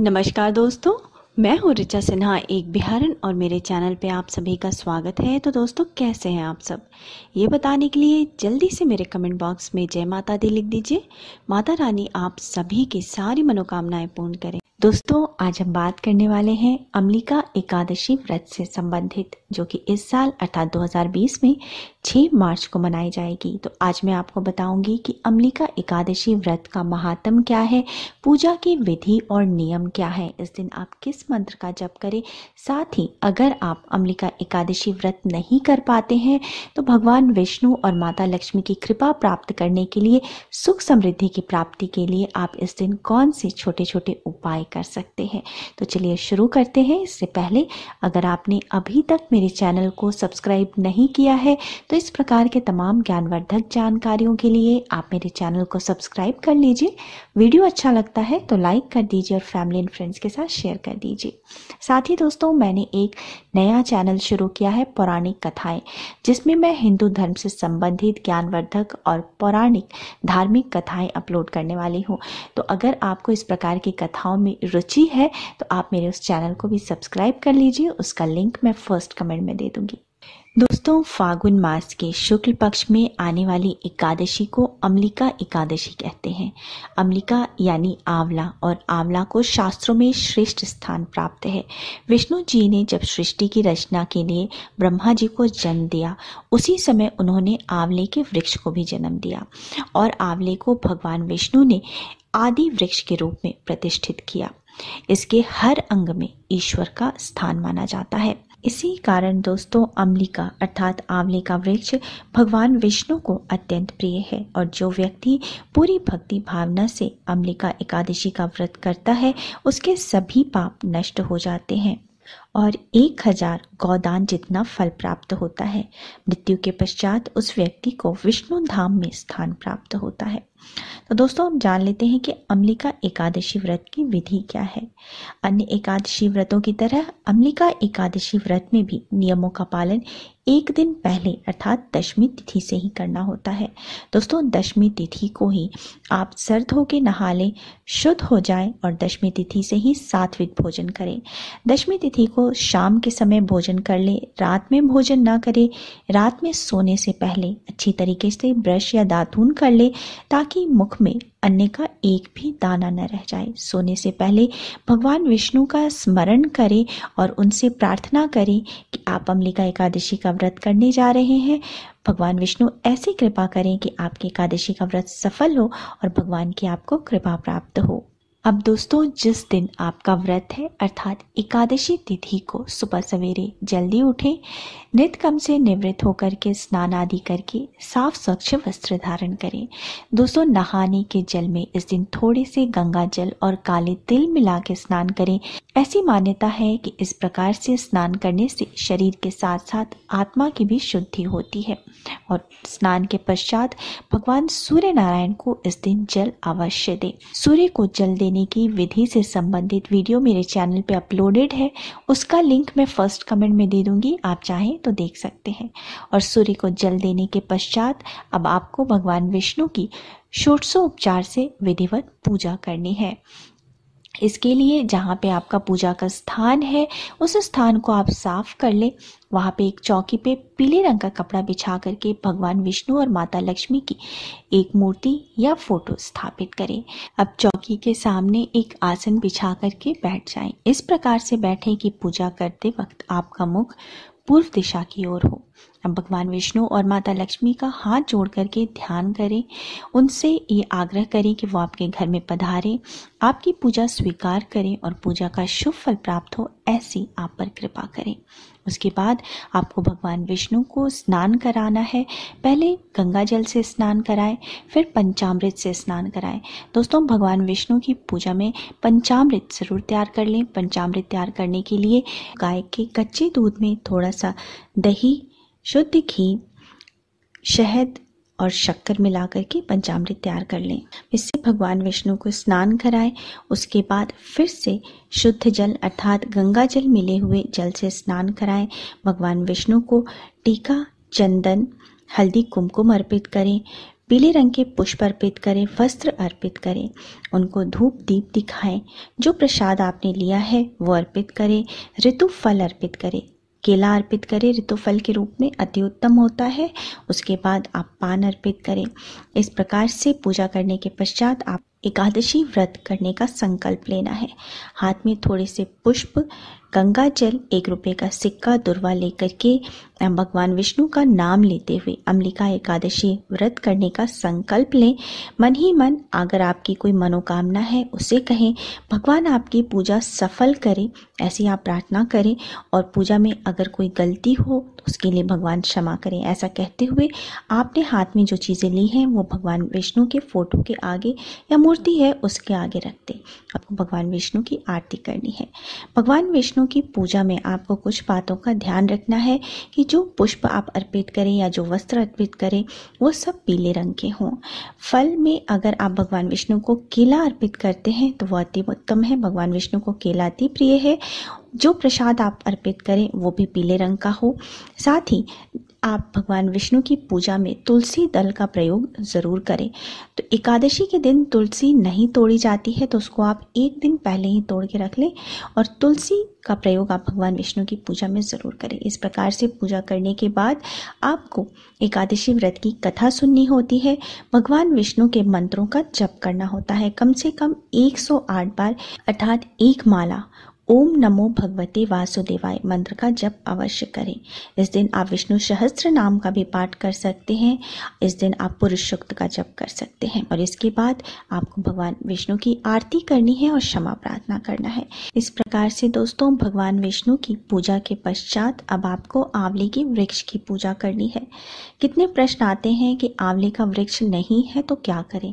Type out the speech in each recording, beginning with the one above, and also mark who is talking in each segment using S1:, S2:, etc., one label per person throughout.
S1: नमस्कार दोस्तों मैं हूँ ऋचा सिन्हा एक बिहारन और मेरे चैनल पे आप सभी का स्वागत है तो दोस्तों कैसे हैं आप सब ये बताने के लिए जल्दी से मेरे कमेंट बॉक्स में जय माता दी लिख दीजिए माता रानी आप सभी की सारी मनोकामनाएं पूर्ण करें दोस्तों आज हम बात करने वाले हैं अमलिका एकादशी व्रत से संबंधित जो कि इस साल अर्थात 2020 में 6 मार्च को मनाई जाएगी तो आज मैं आपको बताऊंगी कि अमलिका एकादशी व्रत का महात्म क्या है पूजा की विधि और नियम क्या है इस दिन आप किस मंत्र का जप करें साथ ही अगर आप अम्लिका एकादशी व्रत नहीं कर पाते हैं तो भगवान विष्णु और माता लक्ष्मी की कृपा प्राप्त करने के लिए सुख समृद्धि की प्राप्ति के लिए आप इस दिन कौन से छोटे छोटे उपाय कर सकते हैं तो चलिए शुरू करते हैं इससे पहले अगर आपने अभी तक मेरे चैनल को सब्सक्राइब नहीं किया है तो इस प्रकार के तमाम ज्ञानवर्धक जानकारियों के लिए आप मेरे चैनल को सब्सक्राइब कर लीजिए वीडियो अच्छा लगता है तो लाइक कर दीजिए और फैमिली एंड फ्रेंड्स के साथ शेयर कर दीजिए कीजिए साथ ही दोस्तों मैंने एक नया चैनल शुरू किया है पौराणिक कथाएं जिसमें मैं हिंदू धर्म से संबंधित ज्ञानवर्धक और पौराणिक धार्मिक कथाएं अपलोड करने वाली हूँ तो अगर आपको इस प्रकार की कथाओं में रुचि है तो आप मेरे उस चैनल को भी सब्सक्राइब कर लीजिए उसका लिंक मैं फर्स्ट कमेंट में दे दूंगी दोस्तों फागुन मास के शुक्ल पक्ष में आने वाली एकादशी को अम्लिका एकादशी कहते हैं अम्लिका यानी आंवला और आंवला को शास्त्रों में श्रेष्ठ स्थान प्राप्त है विष्णु जी ने जब सृष्टि की रचना के लिए ब्रह्मा जी को जन्म दिया उसी समय उन्होंने आंवले के वृक्ष को भी जन्म दिया और आंवले को भगवान विष्णु ने आदि वृक्ष के रूप में प्रतिष्ठित किया इसके हर अंग में ईश्वर का स्थान माना जाता है इसी कारण दोस्तों अम्लिका अर्थात आंवले का वृक्ष भगवान विष्णु को अत्यंत प्रिय है और जो व्यक्ति पूरी भक्ति भावना से अम्लिका एकादशी का व्रत करता है उसके सभी पाप नष्ट हो जाते हैं और एक हजार गौदान जितना फल प्राप्त होता है मृत्यु के पश्चात उस व्यक्ति को विष्णु धाम में स्थान प्राप्त होता है तो दोस्तों हम जान लेते हैं कि अम्लिका एकादशी व्रत की विधि क्या है अन्य एकादशी व्रतों की तरह अम्लिका एकादशी व्रत में भी नियमों का पालन एक दिन पहले अर्थात दशमी तिथि से ही करना होता है दोस्तों दशमी तिथि को ही आप सर्द हो के नहा लें शुद्ध हो जाए और दशमी तिथि से ही सात्विक भोजन करें दशमी तिथि को शाम के समय भोजन कर ले रात में भोजन ना करें रात में सोने से पहले अच्छी तरीके से ब्रश या दातून कर ले ताकि मुख में अन्य का एक भी दाना न रह जाए सोने से पहले भगवान विष्णु का स्मरण करें और उनसे प्रार्थना करें कि आप अम्लिका एकादशी का व्रत करने जा रहे हैं भगवान विष्णु ऐसी कृपा करें कि आपकी एकादशी का व्रत सफल हो और भगवान की आपको कृपा प्राप्त हो अब दोस्तों जिस दिन आपका व्रत है अर्थात एकादशी तिथि को सुबह सवेरे जल्दी उठें नित कम से निवृत्त होकर के स्नान आदि करके साफ स्वच्छ वस्त्र धारण करें दोस्तों नहाने के जल में इस दिन थोड़े से गंगा जल और काले तिल मिला के स्नान करें ऐसी मान्यता है कि इस प्रकार से स्नान करने से शरीर के साथ साथ आत्मा की भी शुद्धि होती है और स्नान के पश्चात भगवान सूर्य नारायण को इस दिन जल अवश्य दे सूर्य को जल देने देने की विधि से संबंधित वीडियो मेरे चैनल पे अपलोडेड है उसका लिंक मैं फर्स्ट कमेंट में दे दूंगी आप चाहें तो देख सकते हैं और सूर्य को जल देने के पश्चात अब आपको भगवान विष्णु की उपचार से विधिवत पूजा करनी है इसके लिए जहाँ पे आपका पूजा का स्थान है उस स्थान को आप साफ कर लें वहाँ पे एक चौकी पे पीले रंग का कपड़ा बिछा करके भगवान विष्णु और माता लक्ष्मी की एक मूर्ति या फोटो स्थापित करें अब चौकी के सामने एक आसन बिछा करके बैठ जाएं। इस प्रकार से बैठें कि पूजा करते वक्त आपका मुख पूर्व दिशा की ओर हो अब भगवान विष्णु और माता लक्ष्मी का हाथ जोड़ करके ध्यान करें उनसे ये आग्रह करें कि वो आपके घर में पधारें आपकी पूजा स्वीकार करें और पूजा का शुभ फल प्राप्त हो ऐसी आप पर कृपा करें उसके बाद आपको भगवान विष्णु को स्नान कराना है पहले गंगा जल से स्नान कराएं फिर पंचामृत से स्नान कराएं दोस्तों भगवान विष्णु की पूजा में पंचामृत ज़रूर तैयार कर लें पंचामृत तैयार करने के लिए गाय के कच्चे दूध में थोड़ा सा दही शुद्ध घी शहद और शक्कर मिलाकर के पंचामृत तैयार कर लें इससे भगवान विष्णु को स्नान कराएं उसके बाद फिर से शुद्ध जल अर्थात गंगा जल मिले हुए जल से स्नान कराएं भगवान विष्णु को टीका चंदन हल्दी कुमकुम अर्पित करें पीले रंग के पुष्प अर्पित करें वस्त्र अर्पित करें उनको धूप दीप दिखाएं जो प्रसाद आपने लिया है वो अर्पित करें ऋतु फल अर्पित करें केला अर्पित करें ऋतुफल के रूप में अति उत्तम होता है उसके बाद आप पान अर्पित करें इस प्रकार से पूजा करने के पश्चात आप एकादशी व्रत करने का संकल्प लेना है हाथ में थोड़े से पुष्प गंगा जल एक रुपये का सिक्का दुर्वा लेकर के भगवान विष्णु का नाम लेते हुए अम्बिका एकादशी व्रत करने का संकल्प लें मन ही मन अगर आपकी कोई मनोकामना है उसे कहें भगवान आपकी पूजा सफल करें ऐसी आप प्रार्थना करें और पूजा में अगर कोई गलती हो उसके लिए भगवान क्षमा करें ऐसा कहते हुए आपने हाथ में जो चीज़ें ली हैं वो भगवान विष्णु के फ़ोटो के आगे या मूर्ति है उसके आगे रख दें आपको भगवान विष्णु की आरती करनी है भगवान विष्णु की पूजा में आपको कुछ बातों का ध्यान रखना है कि जो पुष्प आप अर्पित करें या जो वस्त्र अर्पित करें वो सब पीले रंग के हों फल में अगर आप भगवान विष्णु को केला अर्पित करते हैं तो वह अति उत्तम है भगवान विष्णु को केला अति प्रिय है जो प्रसाद आप अर्पित करें वो भी पीले रंग का हो साथ ही आप भगवान विष्णु की पूजा में तुलसी दल का प्रयोग ज़रूर करें तो एकादशी के दिन तुलसी नहीं तोड़ी जाती है तो उसको आप एक दिन पहले ही तोड़ के रख लें और तुलसी का प्रयोग आप भगवान विष्णु की पूजा में ज़रूर करें इस प्रकार से पूजा करने के बाद आपको एकादशी व्रत की कथा सुननी होती है भगवान विष्णु के मंत्रों का जप करना होता है कम से कम 108 बार अर्थात एक माला ओम नमो भगवते वासुदेवाय मंत्र का जप अवश्य करें इस दिन आप विष्णु सहस्त्र नाम का भी पाठ कर सकते हैं इस दिन आप पुरुष सूक्त का जप कर सकते हैं और इसके बाद आपको भगवान विष्णु की आरती करनी है और क्षमा प्रार्थना करना है इस प्रकार से दोस्तों भगवान विष्णु की पूजा के पश्चात अब आपको आंवले के वृक्ष की पूजा करनी है कितने प्रश्न आते हैं कि आंवले का वृक्ष नहीं है तो क्या करें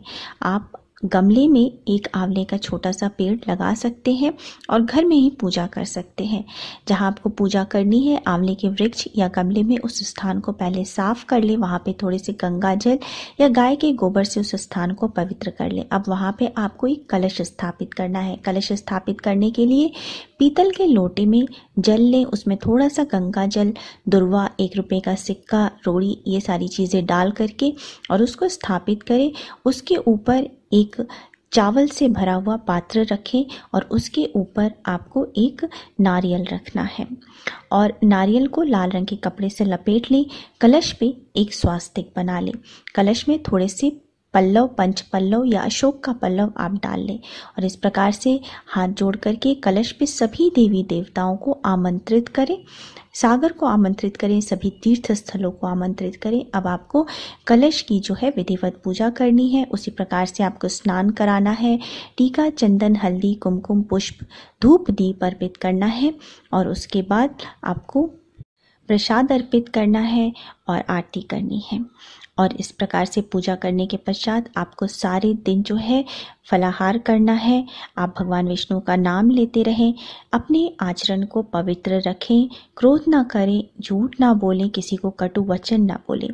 S1: आप गमले में एक आंवले का छोटा सा पेड़ लगा सकते हैं और घर में ही पूजा कर सकते हैं जहां आपको पूजा करनी है आंवले के वृक्ष या गमले में उस स्थान को पहले साफ कर लें वहां पे थोड़े से गंगा जल या गाय के गोबर से उस स्थान को पवित्र कर लें अब वहां पे आपको एक कलश स्थापित करना है कलश स्थापित करने के लिए पीतल के लोटे में जल लें उसमें थोड़ा सा गंगा जल दुर्वा एक रुपये का सिक्का रोड़ी ये सारी चीज़ें डाल करके और उसको स्थापित करें उसके ऊपर एक चावल से भरा हुआ पात्र रखें और उसके ऊपर आपको एक नारियल रखना है और नारियल को लाल रंग के कपड़े से लपेट लें कलश पे एक स्वास्तिक बना लें कलश में थोड़े से पल्लव पंच पल्लव या अशोक का पल्लव आप डाल लें और इस प्रकार से हाथ जोड़ करके कलश पे सभी देवी देवताओं को आमंत्रित करें सागर को आमंत्रित करें सभी तीर्थ स्थलों को आमंत्रित करें अब आपको कलश की जो है विधिवत पूजा करनी है उसी प्रकार से आपको स्नान कराना है टीका चंदन हल्दी कुमकुम पुष्प धूप दीप अर्पित करना है और उसके बाद आपको प्रसाद अर्पित करना है और आरती करनी है और इस प्रकार से पूजा करने के पश्चात आपको सारे दिन जो है फलाहार करना है आप भगवान विष्णु का नाम लेते रहें अपने आचरण को पवित्र रखें क्रोध ना करें झूठ ना बोलें किसी को कटु वचन ना बोलें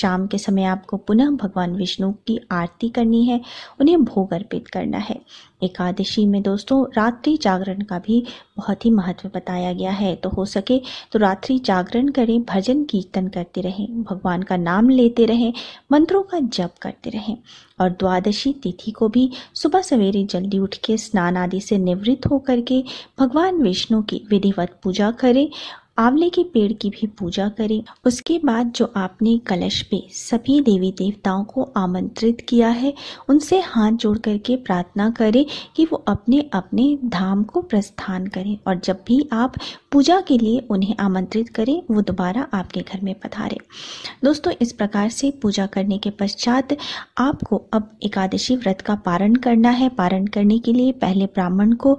S1: शाम के समय आपको पुनः भगवान विष्णु की आरती करनी है उन्हें भोग अर्पित करना है एकादशी में दोस्तों रात्रि जागरण का भी बहुत ही महत्व बताया गया है तो हो सके तो रात्रि जागरण करें भजन कीर्तन करते रहें भगवान का नाम लेते रहें मंत्रों का जप करते रहें और द्वादशी तिथि को भी सुबह सवेरे जल्दी उठ के स्नान आदि से निवृत्त होकर के भगवान विष्णु की विधिवत पूजा करें आंवले के पेड़ की भी पूजा करें उसके बाद जो आपने कलश पे सभी देवी देवताओं को आमंत्रित किया है उनसे हाथ जोड़ करके प्रार्थना करें कि वो अपने अपने धाम को प्रस्थान करें और जब भी आप पूजा के लिए उन्हें आमंत्रित करें वो दोबारा आपके घर में पधारें दोस्तों इस प्रकार से पूजा करने के पश्चात आपको अब एकादशी व्रत का पारण करना है पारण करने के लिए पहले ब्राह्मण को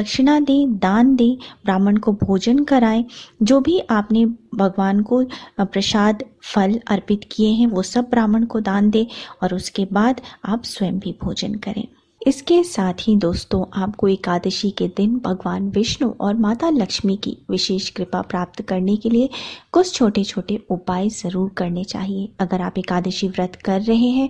S1: दक्षिणा दें दान दें ब्राह्मण को भोजन कराएं जो भी आपने भगवान को प्रसाद फल अर्पित किए हैं वो सब ब्राह्मण को दान दे और उसके बाद आप स्वयं भी भोजन करें इसके साथ ही दोस्तों आपको एकादशी के दिन भगवान विष्णु और माता लक्ष्मी की विशेष कृपा प्राप्त करने के लिए कुछ छोटे छोटे उपाय ज़रूर करने चाहिए अगर आप एकादशी व्रत कर रहे हैं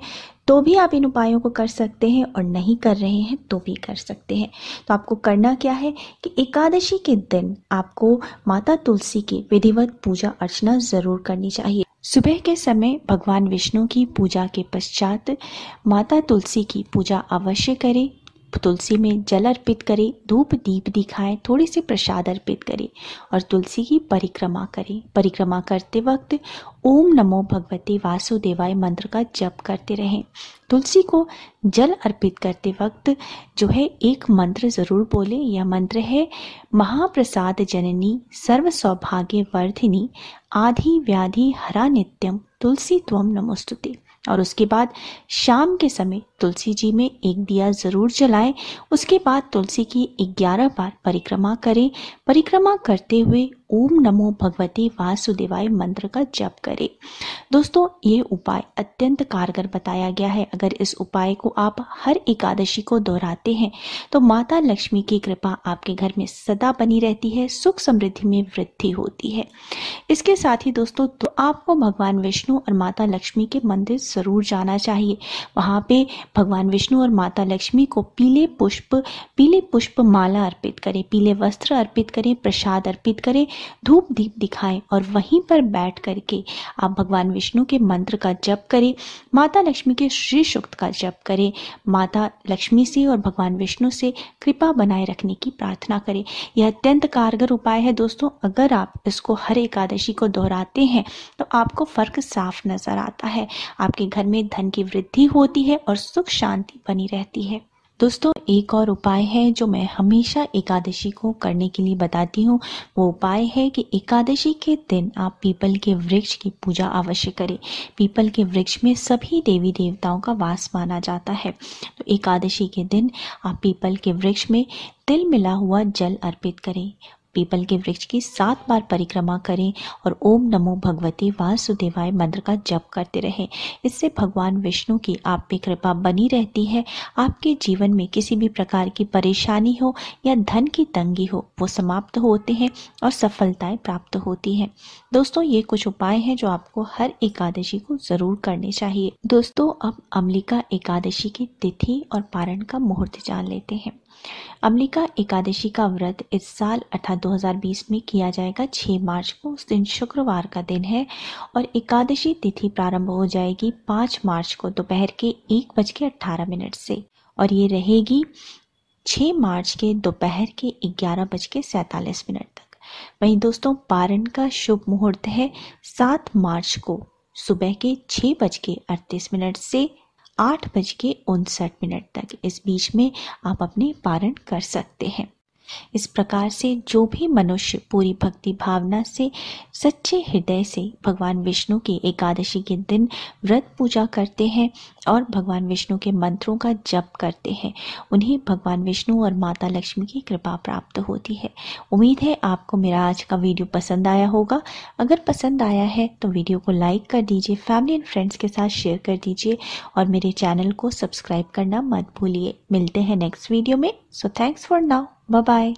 S1: तो भी आप इन उपायों को कर सकते हैं और नहीं कर रहे हैं तो भी कर सकते हैं तो आपको करना क्या है कि एकादशी के दिन आपको माता तुलसी की विधिवत पूजा अर्चना ज़रूर करनी चाहिए सुबह के समय भगवान विष्णु की पूजा के पश्चात माता तुलसी की पूजा अवश्य करें तुलसी में जल अर्पित करें धूप दीप दिखाएं थोड़े से प्रसाद अर्पित करें और तुलसी की परिक्रमा करें परिक्रमा करते वक्त ओम नमो भगवते वासुदेवाय मंत्र का जप करते रहें तुलसी को जल अर्पित करते वक्त जो है एक मंत्र ज़रूर बोले यह मंत्र है महाप्रसाद जननी सर्व सौभाग्य वर्धिनी आधि व्याधि हरा नित्यम तुलसी त्वम नमोस्तुते और उसके बाद शाम के समय तुलसी जी में एक दिया जरूर जलाएं उसके बाद तुलसी की 11 बार परिक्रमा करें परिक्रमा करते हुए ओम नमो भगवते वासुदेवाय मंत्र का जप करें दोस्तों ये उपाय अत्यंत कारगर बताया गया है अगर इस उपाय को आप हर एकादशी को दोहराते हैं तो माता लक्ष्मी की कृपा आपके घर में सदा बनी रहती है सुख समृद्धि में वृद्धि होती है इसके साथ ही दोस्तों तो आपको भगवान विष्णु और माता लक्ष्मी के मंदिर जरूर जाना चाहिए वहाँ पे भगवान विष्णु और माता लक्ष्मी को पीले पुष्प पीले पुष्प माला अर्पित करें पीले वस्त्र अर्पित करें प्रसाद अर्पित करें धूप दीप दिखाएं और वहीं पर बैठ करके आप भगवान विष्णु के मंत्र का जप करें माता लक्ष्मी के श्री सूक्त का जप करें माता लक्ष्मी से और भगवान विष्णु से कृपा बनाए रखने की प्रार्थना करें यह अत्यंत कारगर उपाय है दोस्तों अगर आप इसको हर एकादशी को दोहराते हैं तो आपको फर्क साफ नजर आता है आपके घर में धन की वृद्धि होती है और सुख शांति बनी रहती है दोस्तों एक और उपाय है जो मैं हमेशा एकादशी को करने के लिए बताती हूँ वो उपाय है कि एकादशी के दिन आप पीपल के वृक्ष की पूजा अवश्य करें पीपल के वृक्ष में सभी देवी देवताओं का वास माना जाता है तो एकादशी के दिन आप पीपल के वृक्ष में तिल मिला हुआ जल अर्पित करें पीपल के वृक्ष की सात बार परिक्रमा करें और ओम नमो भगवती वासुदेवाय मंत्र का जप करते रहें इससे भगवान विष्णु की आप पे कृपा बनी रहती है आपके जीवन में किसी भी प्रकार की परेशानी हो या धन की तंगी हो वो समाप्त होते हैं और सफलताएं प्राप्त होती हैं दोस्तों ये कुछ उपाय हैं जो आपको हर एकादशी को ज़रूर करने चाहिए दोस्तों अब अम्लिका एकादशी की तिथि और पारण का मुहूर्त जान लेते हैं अम्लिका एकादशी का व्रत इस साल अर्थात 2020 में किया जाएगा 6 मार्च को उस दिन शुक्रवार का दिन है और एकादशी तिथि प्रारंभ हो जाएगी 5 मार्च को दोपहर के एक बज के मिनट से और ये रहेगी 6 मार्च के दोपहर के ग्यारह बज के मिनट तक वहीं दोस्तों पारण का शुभ मुहूर्त है सात मार्च को सुबह के छः बज के अड़तीस मिनट से आठ बज के उनसठ मिनट तक इस बीच में आप अपने पारण कर सकते हैं इस प्रकार से जो भी मनुष्य पूरी भक्ति भावना से सच्चे हृदय से भगवान विष्णु की एकादशी के दिन व्रत पूजा करते हैं और भगवान विष्णु के मंत्रों का जप करते हैं उन्हें भगवान विष्णु और माता लक्ष्मी की कृपा प्राप्त होती है उम्मीद है आपको मेरा आज का वीडियो पसंद आया होगा अगर पसंद आया है तो वीडियो को लाइक कर दीजिए फैमिली एंड फ्रेंड्स के साथ शेयर कर दीजिए और मेरे चैनल को सब्सक्राइब करना मत भूलिए मिलते हैं नेक्स्ट वीडियो में सो थैंक्स फॉर नाउ 拜拜。